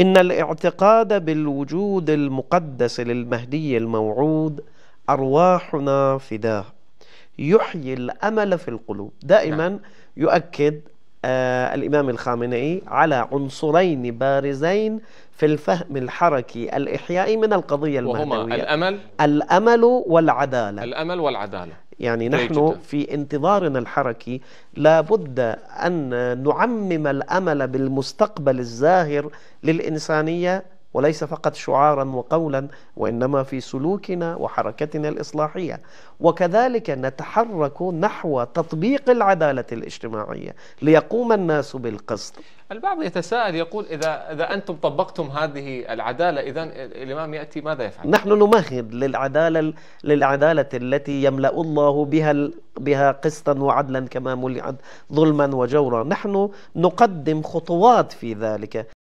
إن الاعتقاد بالوجود المقدس للمهدي الموعود أرواحنا فداه يحيي الأمل في القلوب دائما نعم. يؤكد آه الإمام الخامنئي على عنصرين بارزين في الفهم الحركي الإحيائي من القضية المهدوية وهما المهدوية الأمل الأمل والعدالة الأمل والعدالة يعني طيب نحن في انتظارنا الحركي لابد أن نعمم الأمل بالمستقبل الزاهر للإنسانية وليس فقط شعارا وقولا وإنما في سلوكنا وحركتنا الإصلاحية وكذلك نتحرك نحو تطبيق العدالة الاجتماعية ليقوم الناس بالقسط البعض يتساءل يقول إذا, إذا أنتم طبقتم هذه العدالة إذا الإمام يأتي ماذا يفعل؟ نحن نمهد للعدالة, للعدالة التي يملأ الله بها, بها قسطا وعدلا كما ملئت ظلما وجورا نحن نقدم خطوات في ذلك